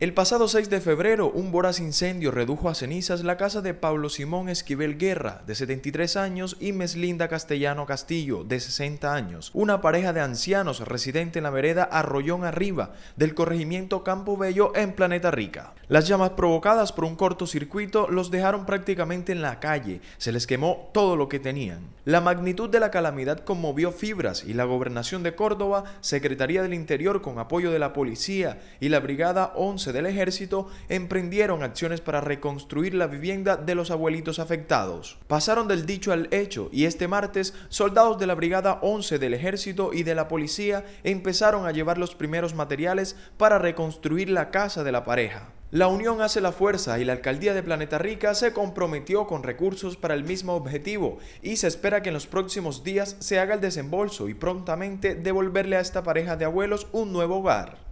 El pasado 6 de febrero, un voraz incendio redujo a cenizas la casa de Pablo Simón Esquivel Guerra, de 73 años, y Meslinda Castellano Castillo, de 60 años, una pareja de ancianos residente en la vereda Arroyón Arriba, del corregimiento Campo Bello, en Planeta Rica. Las llamas provocadas por un cortocircuito los dejaron prácticamente en la calle, se les quemó todo lo que tenían. La magnitud de la calamidad conmovió fibras y la Gobernación de Córdoba, Secretaría del Interior con apoyo de la Policía y la Brigada 11 del ejército emprendieron acciones para reconstruir la vivienda de los abuelitos afectados. Pasaron del dicho al hecho y este martes soldados de la Brigada 11 del ejército y de la policía empezaron a llevar los primeros materiales para reconstruir la casa de la pareja. La unión hace la fuerza y la alcaldía de Planeta Rica se comprometió con recursos para el mismo objetivo y se espera que en los próximos días se haga el desembolso y prontamente devolverle a esta pareja de abuelos un nuevo hogar.